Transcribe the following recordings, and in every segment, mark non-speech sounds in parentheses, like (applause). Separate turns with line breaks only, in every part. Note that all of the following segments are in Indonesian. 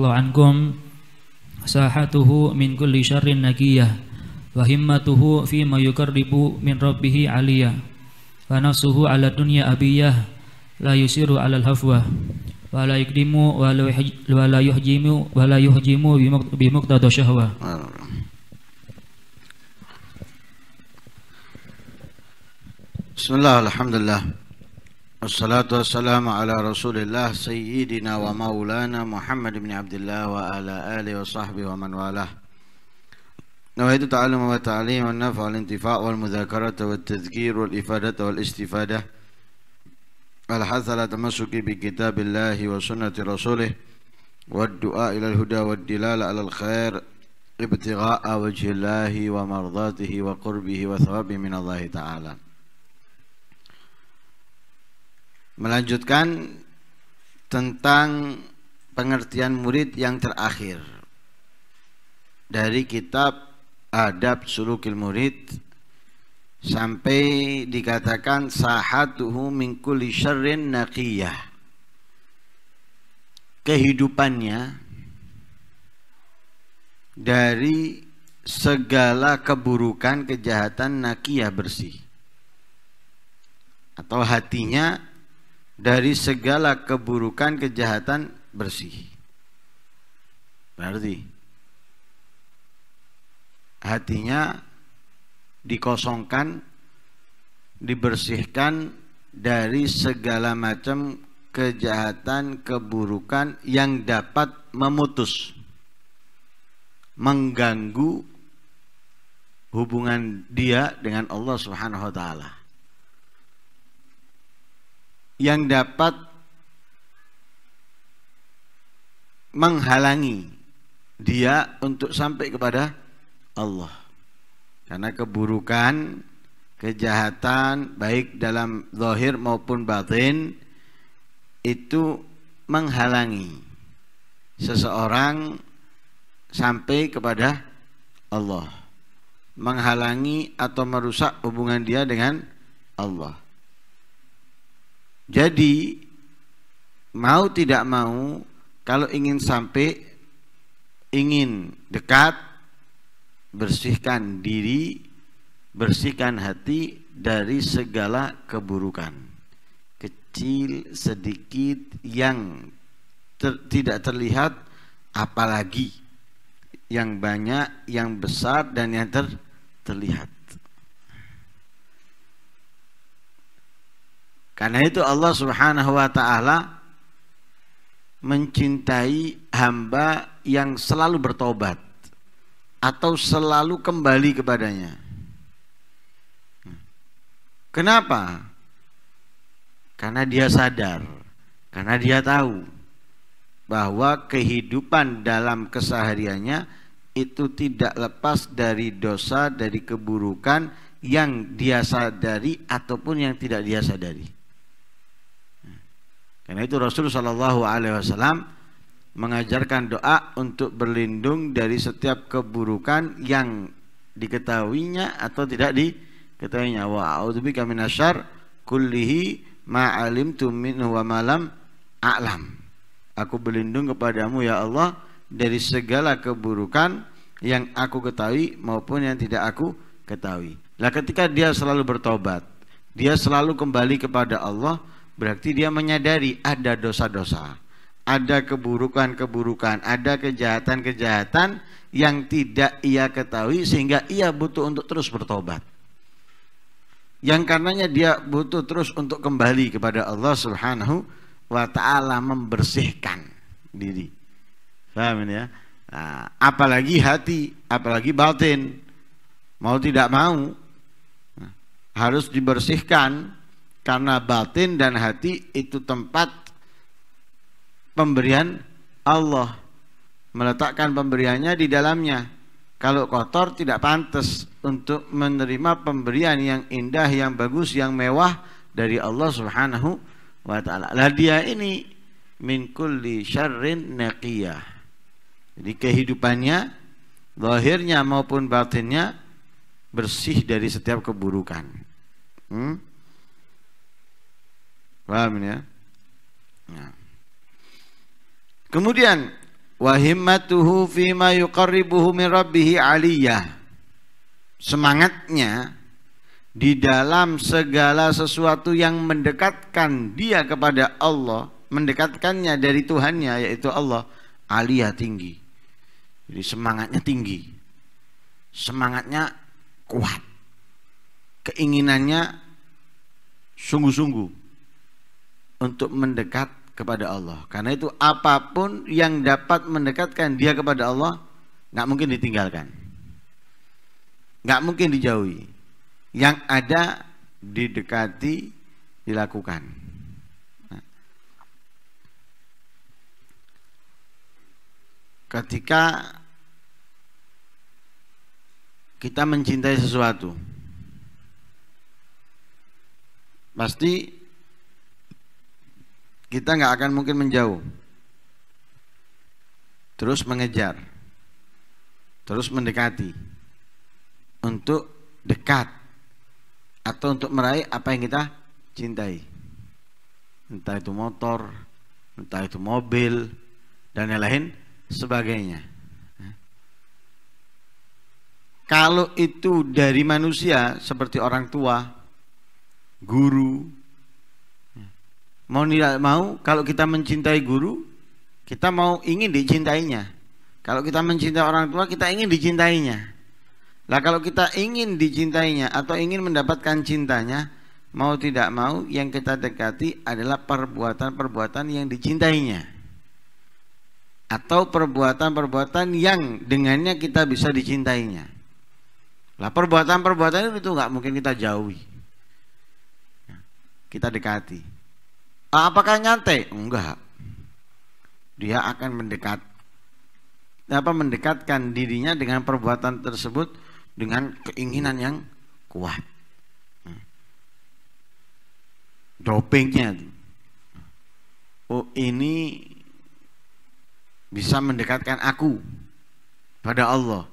radhiyallahu ankum sahatuhu min kulli syarrin naqiyah wa himmatuhu fi ma yuqarribu min rabbih aliyah wa nafsuhu ala dunya abiyah la yusiru ala al-hafwa wa la yukdimu wa la yuhjimu wa la yuhjimu bi muqtada syahwa
Bismillah, alhamdulillah الصلاة والسلام على رسول الله سيدنا ومولانا محمد بن عبد الله وعلى آله وصحبه ومن والاه نويت التعلم والتعليم والنفع والانتفاع والمذاكرة والتذكير والإفادة والاستفادة الحث على التمسك بكتاب الله وسنة رسوله والدعاء إلى الهدى والدلالة على الخير ابتغاء وجه الله ومرضاته وقربه وثوابه من الله تعالى melanjutkan tentang pengertian murid yang terakhir dari kitab Adab Sulukil Murid sampai dikatakan sahatuhu min kulli syarrin naqiyah kehidupannya dari segala keburukan kejahatan naqiyah bersih atau hatinya dari segala keburukan kejahatan bersih. Berarti hatinya dikosongkan, dibersihkan dari segala macam kejahatan, keburukan yang dapat memutus, mengganggu hubungan dia dengan Allah Subhanahu wa taala yang dapat menghalangi dia untuk sampai kepada Allah. Karena keburukan, kejahatan baik dalam zahir maupun batin itu menghalangi seseorang sampai kepada Allah. Menghalangi atau merusak hubungan dia dengan Allah. Jadi mau tidak mau kalau ingin sampai ingin dekat bersihkan diri, bersihkan hati dari segala keburukan. Kecil sedikit yang ter, tidak terlihat apalagi yang banyak, yang besar dan yang ter, terlihat. Karena itu Allah Subhanahu wa taala mencintai hamba yang selalu bertobat atau selalu kembali kepadanya. Kenapa? Karena dia sadar, karena dia tahu bahwa kehidupan dalam kesehariannya itu tidak lepas dari dosa, dari keburukan yang dia sadari ataupun yang tidak dia sadari. Karena itu Rasul Shallallahu Alaihi Wasallam mengajarkan doa untuk berlindung dari setiap keburukan yang diketahuinya atau tidak diketahuinya. Wa a'udzubika minasyarr kullihi ma'alim tumin wa malam a'lam. Aku berlindung kepadamu ya Allah dari segala keburukan yang aku ketahui maupun yang tidak aku ketahui. Lah ketika dia selalu bertobat, dia selalu kembali kepada Allah, Berarti dia menyadari ada dosa-dosa, ada keburukan-keburukan, ada kejahatan-kejahatan yang tidak ia ketahui sehingga ia butuh untuk terus bertobat. Yang karenanya dia butuh terus untuk kembali kepada Allah Subhanahu wa taala membersihkan diri. Paham ya? Nah, apalagi hati, apalagi batin. Mau tidak mau nah, harus dibersihkan karena batin dan hati itu tempat pemberian Allah. Meletakkan pemberiannya di dalamnya. Kalau kotor tidak pantas untuk menerima pemberian yang indah, yang bagus, yang mewah dari Allah Subhanahu wa taala. Lah dia ini min kulli syarrin naqiyah. Jadi kehidupannya lahirnya maupun batinnya bersih dari setiap keburukan. Hmm? Paham ya? Nah. Kemudian wa himmatuhu ma yuqarribuhu min rabbih aliyah. Semangatnya di dalam segala sesuatu yang mendekatkan dia kepada Allah, mendekatkannya dari Tuhannya yaitu Allah, aliyah tinggi. Jadi semangatnya tinggi. Semangatnya kuat. Keinginannya sungguh-sungguh untuk mendekat kepada Allah. Karena itu apapun yang dapat mendekatkan dia kepada Allah nggak mungkin ditinggalkan, nggak mungkin dijauhi. Yang ada didekati, dilakukan. Nah. Ketika kita mencintai sesuatu, pasti kita nggak akan mungkin menjauh. Terus mengejar, terus mendekati, untuk dekat atau untuk meraih apa yang kita cintai. Entah itu motor, entah itu mobil, dan yang lain sebagainya. Kalau itu dari manusia seperti orang tua, guru, mau tidak mau kalau kita mencintai guru kita mau ingin dicintainya kalau kita mencintai orang tua kita ingin dicintainya lah kalau kita ingin dicintainya atau ingin mendapatkan cintanya mau tidak mau yang kita dekati adalah perbuatan-perbuatan yang dicintainya atau perbuatan-perbuatan yang dengannya kita bisa dicintainya lah perbuatan-perbuatan itu nggak mungkin kita jauhi kita dekati Apakah nyantai? Enggak. Dia akan mendekat apa mendekatkan dirinya dengan perbuatan tersebut dengan keinginan yang kuat. Hmm. Dopingnya. Oh ini bisa mendekatkan aku pada Allah.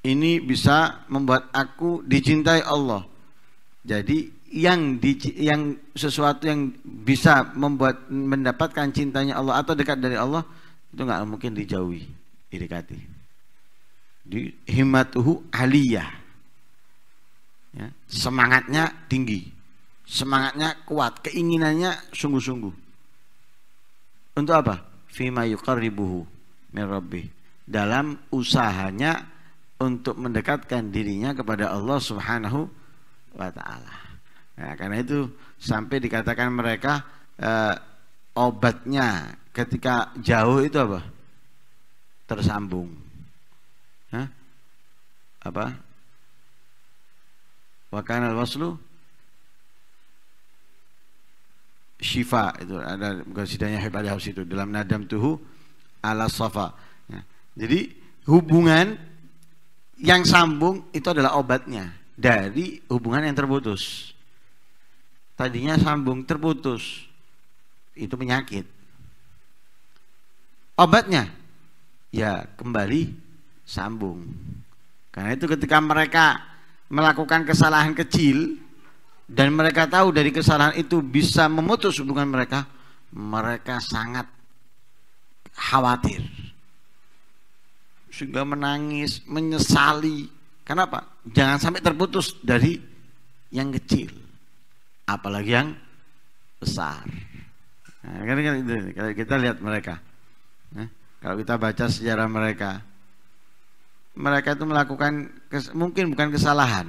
Ini bisa membuat aku dicintai Allah. Jadi yang di, yang sesuatu yang bisa membuat mendapatkan cintanya Allah atau dekat dari Allah itu nggak mungkin dijauhi didekati di himatuhu aliyah ya, semangatnya tinggi semangatnya kuat keinginannya sungguh-sungguh untuk apa fima yuqarribuhu min dalam usahanya untuk mendekatkan dirinya kepada Allah Subhanahu wa taala Nah, karena itu sampai dikatakan mereka eh, obatnya ketika jauh itu apa? Tersambung. Hah? Apa? Wakanal waslu syifa itu ada Hebat hebat Haus itu dalam nadam tuhu ala safa. Ya. jadi hubungan yang sambung itu adalah obatnya dari hubungan yang terputus tadinya sambung terputus itu penyakit obatnya ya kembali sambung karena itu ketika mereka melakukan kesalahan kecil dan mereka tahu dari kesalahan itu bisa memutus hubungan mereka mereka sangat khawatir sehingga menangis menyesali kenapa jangan sampai terputus dari yang kecil apalagi yang besar. Nah, kan, kan kita lihat mereka. Ya, kalau kita baca sejarah mereka, mereka itu melakukan mungkin bukan kesalahan,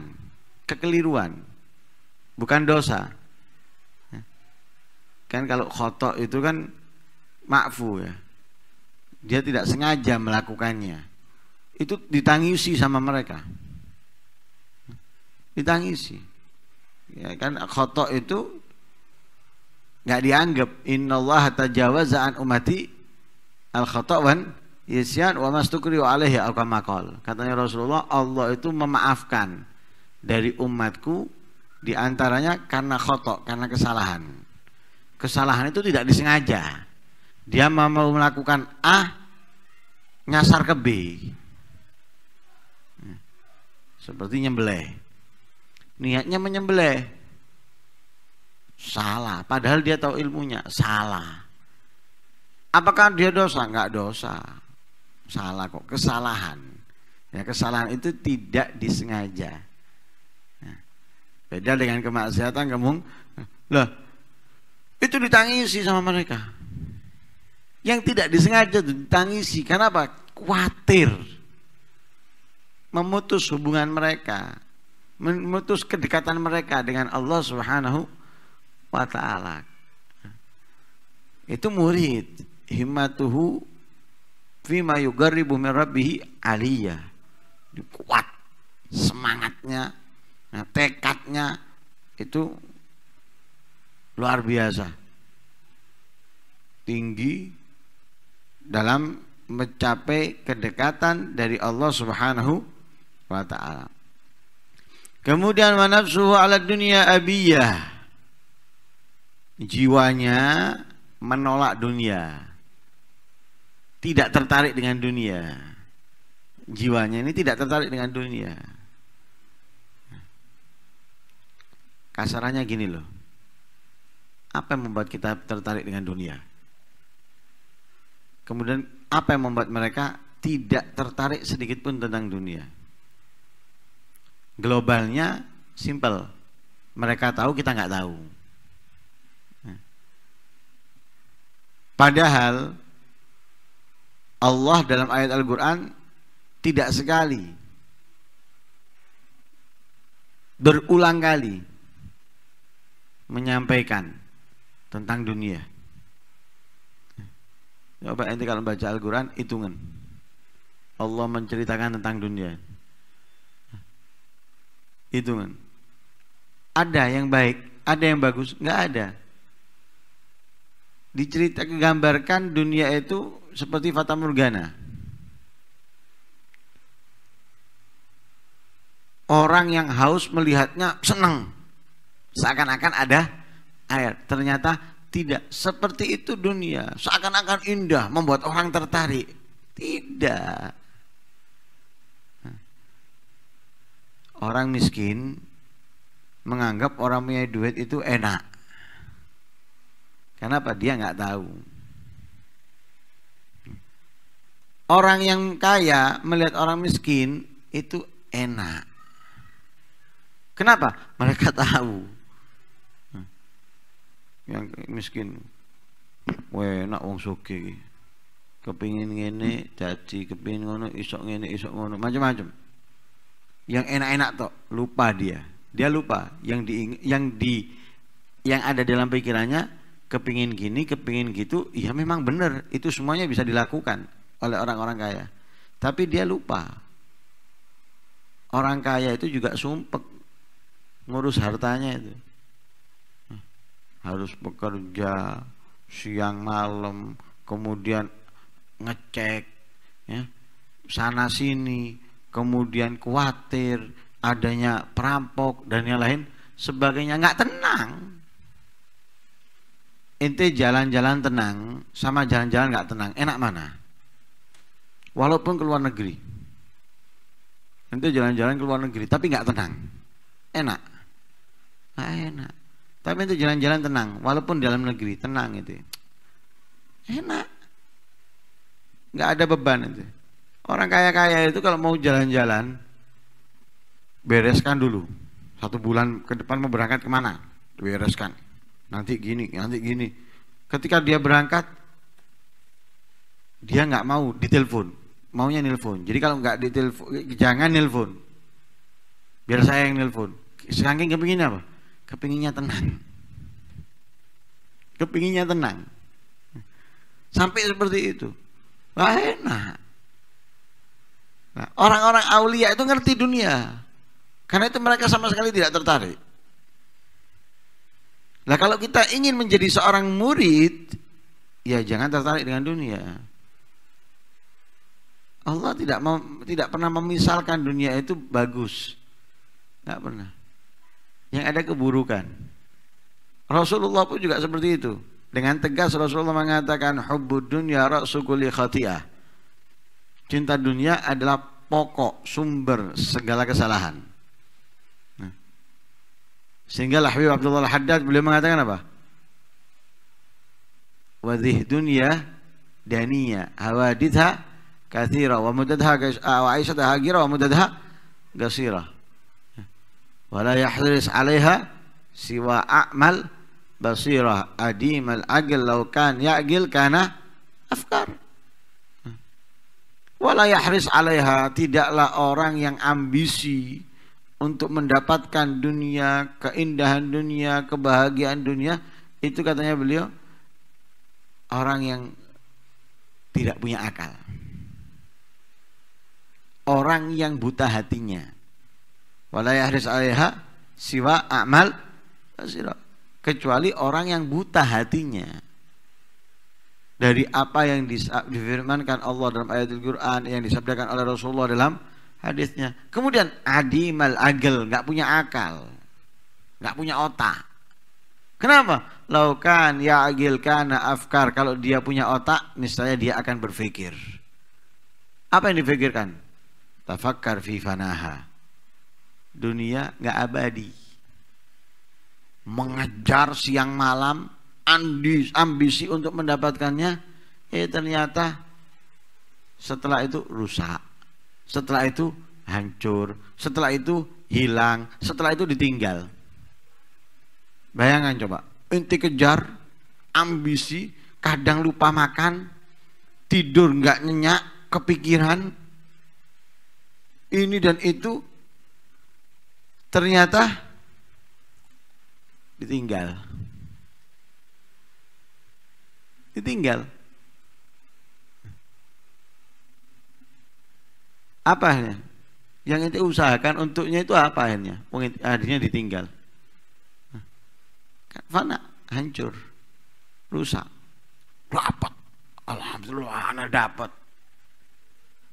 kekeliruan, bukan dosa. Ya. kan kalau khotok itu kan makfu ya. Dia tidak sengaja melakukannya. Itu ditangisi sama mereka. Ditangisi ya kan khotok itu nggak dianggap innallaha tajawaza an umati al khotok wan isyan wa mastukri alaihi al kamakol katanya Rasulullah Allah itu memaafkan dari umatku diantaranya karena khotok karena kesalahan kesalahan itu tidak disengaja dia mau melakukan A nyasar ke B hmm. seperti nyembelih niatnya menyembelih salah padahal dia tahu ilmunya salah apakah dia dosa nggak dosa salah kok kesalahan ya kesalahan itu tidak disengaja ya. beda dengan kemaksiatan kamu lah itu ditangisi sama mereka yang tidak disengaja ditangisi karena apa khawatir memutus hubungan mereka memutus kedekatan mereka dengan Allah Subhanahu wa taala. Itu murid himmatuhu fima yugarribu min rabbih aliyah. Kuat semangatnya, nah, tekadnya itu luar biasa. Tinggi dalam mencapai kedekatan dari Allah Subhanahu wa taala. Kemudian manafsuhu ala dunia abiyah. Jiwanya menolak dunia. Tidak tertarik dengan dunia. Jiwanya ini tidak tertarik dengan dunia. Kasarannya gini loh. Apa yang membuat kita tertarik dengan dunia? Kemudian apa yang membuat mereka tidak tertarik sedikit pun tentang dunia? globalnya simple mereka tahu kita nggak tahu padahal Allah dalam ayat Al-Quran tidak sekali berulang kali menyampaikan tentang dunia coba nanti kalau baca Al-Quran hitungan Allah menceritakan tentang dunia hitungan. Ada yang baik, ada yang bagus, nggak ada. Diceritakan gambarkan dunia itu seperti fata morgana. Orang yang haus melihatnya senang. Seakan-akan ada air. Ternyata tidak. Seperti itu dunia. Seakan-akan indah membuat orang tertarik. Tidak. orang miskin menganggap orang punya duit itu enak. Kenapa dia nggak tahu? Orang yang kaya melihat orang miskin itu enak. Kenapa? Mereka (laughs) tahu. Yang miskin, wah nak wong soge. Kepingin ngene, jadi kepingin ngono, isok ngene, isok ngono, macam-macam yang enak-enak tok lupa dia dia lupa yang di yang di yang ada dalam pikirannya kepingin gini kepingin gitu ya memang benar itu semuanya bisa dilakukan oleh orang-orang kaya tapi dia lupa orang kaya itu juga sumpek ngurus hartanya itu harus bekerja siang malam kemudian ngecek ya sana sini kemudian khawatir adanya perampok dan yang lain sebagainya nggak tenang ente jalan-jalan tenang sama jalan-jalan nggak tenang enak mana walaupun ke luar negeri ente jalan-jalan ke luar negeri tapi nggak tenang enak nggak enak tapi ente jalan-jalan tenang walaupun dalam negeri tenang itu enak nggak ada beban itu Orang kaya-kaya itu kalau mau jalan-jalan, bereskan dulu. Satu bulan ke depan mau berangkat kemana? Bereskan. Nanti gini, nanti gini. Ketika dia berangkat, dia nggak mau ditelepon. Maunya nelpon. Jadi kalau nggak ditelepon, jangan nelpon. Biar saya yang nelpon. Sekarang kepinginnya apa? Kepinginnya tenang. Kepinginnya tenang. Sampai seperti itu. Wah enak. Nah, orang-orang aulia itu ngerti dunia. Karena itu mereka sama sekali tidak tertarik. Nah, kalau kita ingin menjadi seorang murid, ya jangan tertarik dengan dunia. Allah tidak tidak pernah memisalkan dunia itu bagus. nggak pernah. Yang ada keburukan. Rasulullah pun juga seperti itu. Dengan tegas Rasulullah mengatakan hubbud dunya ra'su kulli Cinta dunia adalah pokok sumber segala kesalahan. Nah. Sehingga Lahwi Abdullah Haddad beliau mengatakan apa? Wadih dunia dania hawaditha kathira wa mudadha ah, wa aisyata hagira wa mudadha gasira. Wala yahris alaiha siwa a'mal basira adimal agil laukan ya'gil kana afkar. Wala yahris alaiha, tidaklah orang yang ambisi untuk mendapatkan dunia, keindahan dunia, kebahagiaan dunia. Itu katanya beliau orang yang tidak punya akal. Orang yang buta hatinya. Wala yahris alaiha siwa amal kecuali orang yang buta hatinya dari apa yang difirmankan Allah dalam ayat Al-Quran yang disabdakan oleh Rasulullah dalam hadisnya. Kemudian adimal agel, nggak punya akal, nggak punya otak. Kenapa? Laukan ya agil karena afkar. Kalau dia punya otak, niscaya dia akan berfikir. Apa yang difikirkan? Tafakkar fi fanaha. Dunia nggak abadi. Mengejar siang malam ambisi untuk mendapatkannya eh ternyata setelah itu rusak setelah itu hancur setelah itu hilang setelah itu ditinggal bayangan coba inti kejar ambisi kadang lupa makan tidur nggak nyenyak kepikiran ini dan itu ternyata ditinggal ditinggal. Apa akhirnya? Yang itu usahakan untuknya itu apa akhirnya? Akhirnya ditinggal. Fana, hancur, rusak. Dapat, alhamdulillah, anak dapat.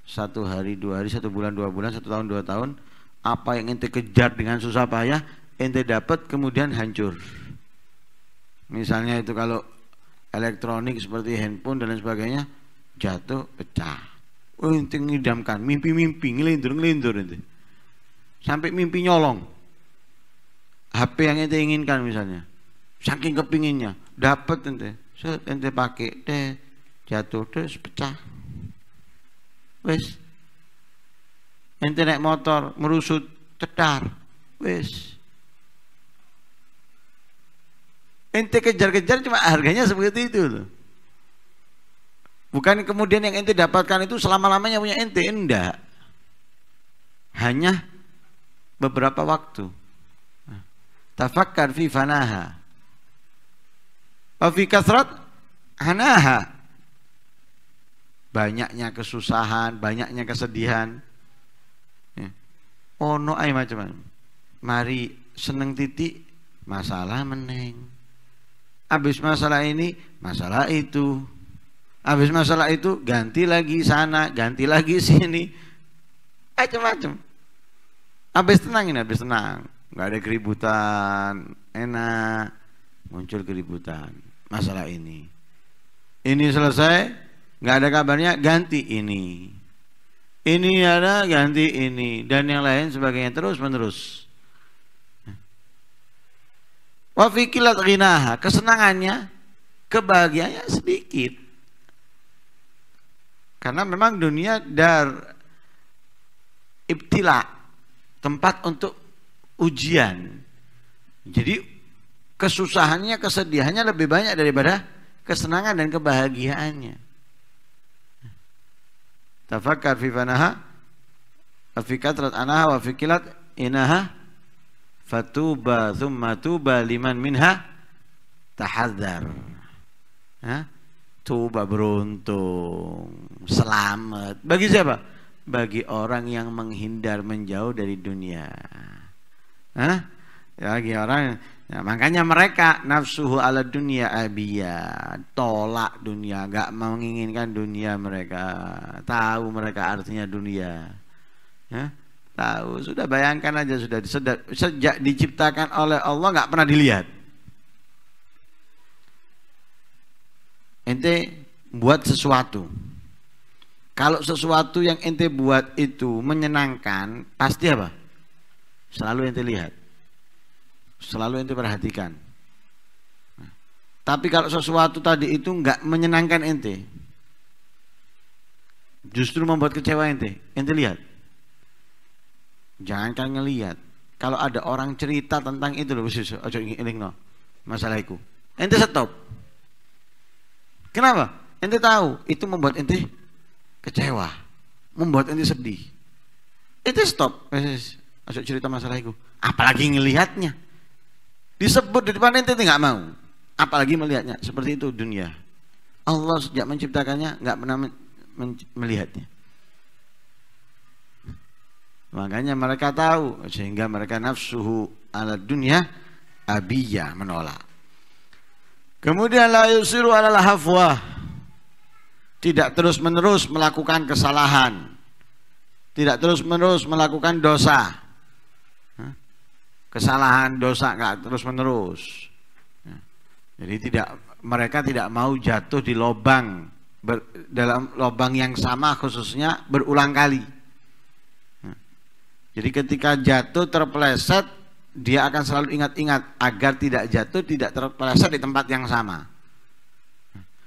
Satu hari, dua hari, satu bulan, dua bulan, satu tahun, dua tahun. Apa yang ente kejar dengan susah payah, ente dapat kemudian hancur. Misalnya itu kalau elektronik seperti handphone dan lain sebagainya jatuh pecah oh itu ngidamkan mimpi-mimpi ngelindur ngelindur itu sampai mimpi nyolong HP yang ente inginkan misalnya saking kepinginnya dapat ente so, ente pakai deh jatuh terus pecah wes ente naik motor merusut cedar wes Ente kejar-kejar cuma harganya seperti itu loh. Bukan kemudian yang ente dapatkan itu selama-lamanya punya ente, enggak. Hanya beberapa waktu. Tafakkar fi fanaha. Wa fi kasrat hanaha. Banyaknya kesusahan, banyaknya kesedihan. Ya. Ono no, ay macam-macam. Mari seneng titik masalah meneng Habis masalah ini, masalah itu. Habis masalah itu, ganti lagi sana, ganti lagi sini. Macam-macam. Habis tenang ini, habis tenang. Gak ada keributan, enak. Muncul keributan, masalah ini. Ini selesai, gak ada kabarnya, ganti ini. Ini ada, ganti ini. Dan yang lain sebagainya, terus menerus. Wafikilat rinaha, kesenangannya, kebahagiaannya sedikit. Karena memang dunia dar ibtila, tempat untuk ujian. Jadi kesusahannya, kesedihannya lebih banyak daripada kesenangan dan kebahagiaannya. Tafakkar fi fanaha, fi katrat anaha, wa fi kilat inaha, Fatuba thumma tuba liman minha tahadhar Tuba beruntung, selamat. Bagi siapa? Bagi orang yang menghindar menjauh dari dunia. Hah? Bagi orang ya, makanya mereka nafsuhu ala dunia abia, tolak dunia, gak menginginkan dunia mereka, tahu mereka artinya dunia. Ya? tahu. Sudah bayangkan aja sudah sejak, sejak diciptakan oleh Allah nggak pernah dilihat. Ente buat sesuatu. Kalau sesuatu yang ente buat itu menyenangkan, pasti apa? Selalu ente lihat. Selalu ente perhatikan. Nah, tapi kalau sesuatu tadi itu nggak menyenangkan ente, justru membuat kecewa ente, ente lihat Jangan kalian ngelihat, kalau ada orang cerita tentang itu loh, susu, ojo no, masalah Ente stop. Kenapa? Ente tahu itu membuat ente kecewa, membuat ente sedih. Ente stop, ojo cerita masalahku. Apalagi ngelihatnya. Disebut di depan ente nggak mau. Apalagi melihatnya. Seperti itu dunia. Allah sejak menciptakannya nggak pernah melihatnya. Makanya mereka tahu sehingga mereka nafsuhu ala dunia abiyah menolak. Kemudian la yusiru ala hafwa Tidak terus-menerus melakukan kesalahan. Tidak terus-menerus melakukan dosa. Kesalahan dosa nggak terus-menerus. Jadi tidak mereka tidak mau jatuh di lubang dalam lubang yang sama khususnya berulang kali. Jadi ketika jatuh terpeleset, dia akan selalu ingat-ingat agar tidak jatuh, tidak terpeleset di tempat yang sama.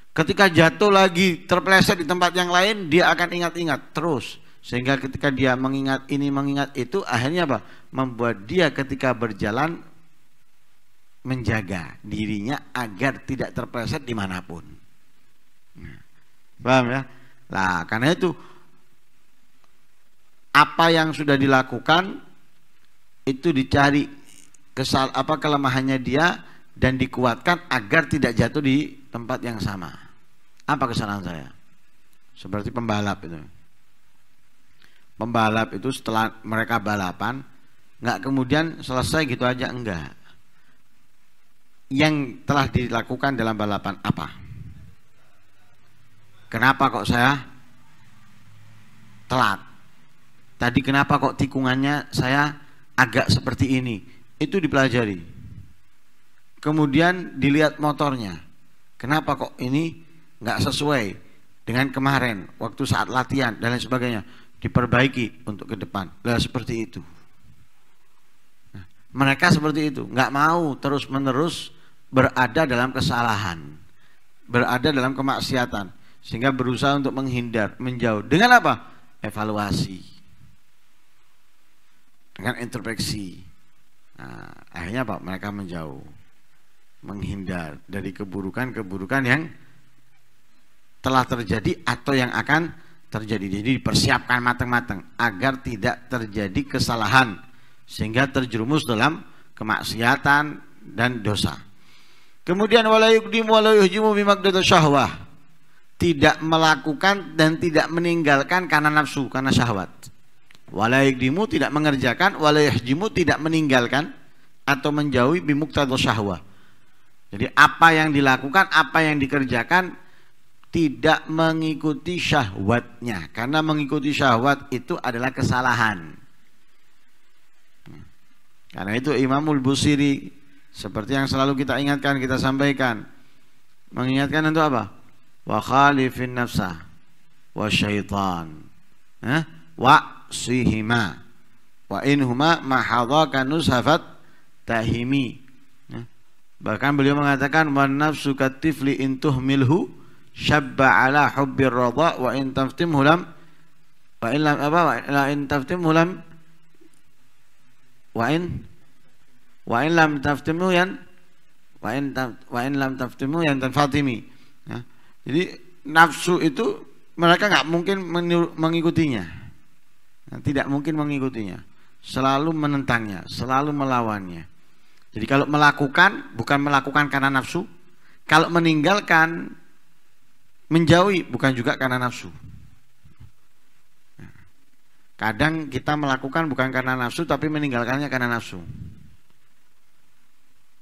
Ketika jatuh lagi terpeleset di tempat yang lain, dia akan ingat-ingat terus. Sehingga ketika dia mengingat ini, mengingat itu, akhirnya apa? Membuat dia ketika berjalan menjaga dirinya agar tidak terpeleset dimanapun. Nah, paham ya? Nah, karena itu apa yang sudah dilakukan itu dicari kesal apa kelemahannya dia dan dikuatkan agar tidak jatuh di tempat yang sama. Apa kesalahan saya? Seperti pembalap itu. Pembalap itu setelah mereka balapan nggak kemudian selesai gitu aja enggak. Yang telah dilakukan dalam balapan apa? Kenapa kok saya telat? Tadi kenapa kok tikungannya saya agak seperti ini? Itu dipelajari. Kemudian dilihat motornya. Kenapa kok ini nggak sesuai dengan kemarin waktu saat latihan dan lain sebagainya diperbaiki untuk ke depan lah seperti itu nah, mereka seperti itu nggak mau terus menerus berada dalam kesalahan berada dalam kemaksiatan sehingga berusaha untuk menghindar menjauh dengan apa evaluasi dengan introspeksi nah, akhirnya pak mereka menjauh menghindar dari keburukan-keburukan yang telah terjadi atau yang akan terjadi jadi dipersiapkan matang-matang agar tidak terjadi kesalahan sehingga terjerumus dalam kemaksiatan dan dosa kemudian walayukdimu walayuhjimu bimakdata syahwah tidak melakukan dan tidak meninggalkan karena nafsu karena syahwat walayakdimu tidak mengerjakan walayahjimu tidak meninggalkan atau menjauhi bimuktadho syahwa jadi apa yang dilakukan apa yang dikerjakan tidak mengikuti syahwatnya karena mengikuti syahwat itu adalah kesalahan karena itu Imamul Busiri seperti yang selalu kita ingatkan kita sampaikan mengingatkan untuk apa wa khalifin nafsah, wa syaitan wa ra'sihima wa inhuma mahadaka nusafat tahimi ya. bahkan beliau mengatakan wan nafsu katifli intuh milhu syabba ala hubbir radha wa in taftimhu lam wa in lam apa la in taftimhu lam wa in wa in lam taftimhu yan wa in wa in lam taftimhu yan tanfatimi ya. jadi nafsu itu mereka nggak mungkin mengikutinya nah, tidak mungkin mengikutinya selalu menentangnya selalu melawannya jadi kalau melakukan bukan melakukan karena nafsu kalau meninggalkan menjauhi bukan juga karena nafsu nah, kadang kita melakukan bukan karena nafsu tapi meninggalkannya karena nafsu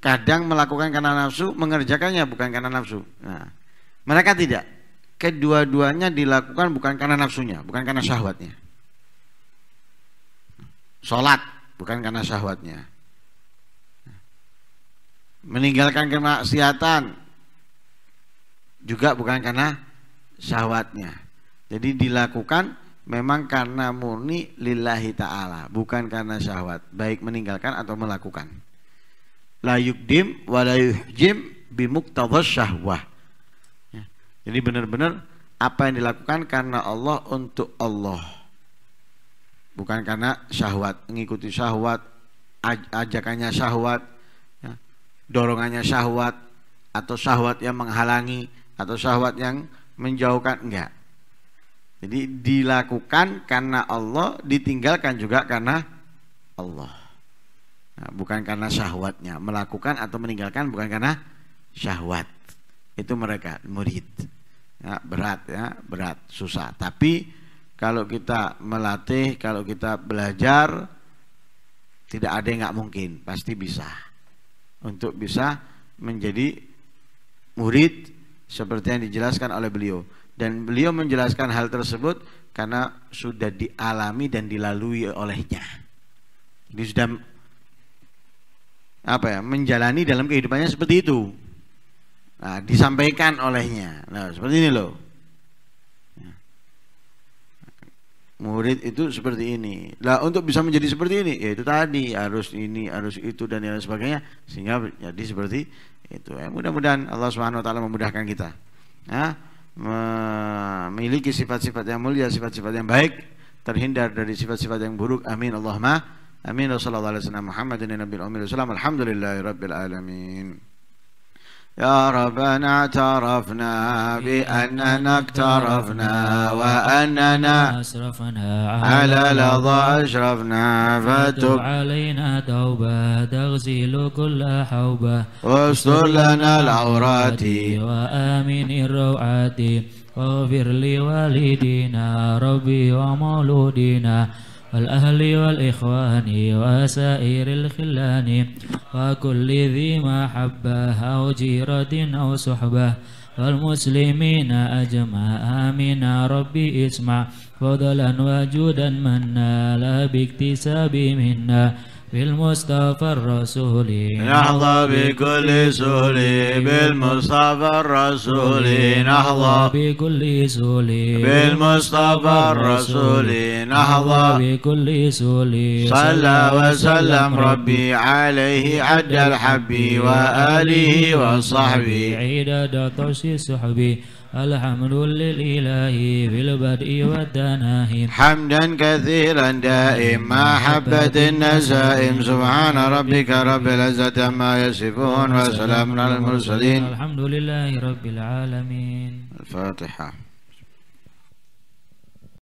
kadang melakukan karena nafsu mengerjakannya bukan karena nafsu nah, mereka tidak kedua-duanya dilakukan bukan karena nafsunya bukan karena syahwatnya sholat bukan karena syahwatnya meninggalkan kemaksiatan juga bukan karena syahwatnya jadi dilakukan memang karena murni lillahi ta'ala bukan karena syahwat baik meninggalkan atau melakukan la yukdim wa la yuhjim bimuktabas syahwah ya. jadi benar-benar apa yang dilakukan karena Allah untuk Allah bukan karena syahwat mengikuti syahwat ajakannya syahwat ya, dorongannya syahwat atau syahwat yang menghalangi atau syahwat yang menjauhkan enggak jadi dilakukan karena Allah ditinggalkan juga karena Allah nah, bukan karena syahwatnya melakukan atau meninggalkan bukan karena syahwat itu mereka murid ya, berat ya berat susah tapi kalau kita melatih, kalau kita belajar, tidak ada yang nggak mungkin, pasti bisa. Untuk bisa menjadi murid seperti yang dijelaskan oleh beliau. Dan beliau menjelaskan hal tersebut karena sudah dialami dan dilalui olehnya. Jadi sudah apa ya menjalani dalam kehidupannya seperti itu. Nah, disampaikan olehnya. Nah, seperti ini loh. murid itu seperti ini. Nah untuk bisa menjadi seperti ini, ya itu tadi harus ini, harus itu dan lain sebagainya sehingga jadi seperti itu. Ya, mudah-mudahan Allah Subhanahu wa taala memudahkan kita. Ya, memiliki sifat-sifat yang mulia, sifat-sifat yang baik, terhindar dari sifat-sifat yang buruk. Amin Allahumma. Amin. Wassalamualaikum warahmatullahi wabarakatuh. Alhamdulillahirabbil ya alamin. يا ربنا اعترفنا بأننا اقترفنا وأننا
أسرفنا على لظى
أشرفنا فتب
علينا توبة تغسل كل حوبة واستر
لنا العورات
وآمن الروعات واغفر لوالدينا ربي ومولودينا والأهل والإخوان وسائر الخلان وكل ذي ما حبه أو جيرة أو صحبة والمسلمين أجمع آمين ربي اسمع فضلا وجودا منا لا باكتساب منا بالمصطفى الرسول نحظى بكل سهول بالمصطفى
الرسول نحظى
بكل سهول
بالمصطفى الرسول نحظى
بكل سهول صلى وسلم ربي
عليه عد الحب وآله وصحبي
عيد طش صحبه الحمد للإله البدء والدناهي
حمدا كثيرا دائما حبة النسائم سبحان ربك رب العزة ما يصفون وسلام على المرسلين
الحمد لله رب العالمين الفاتحة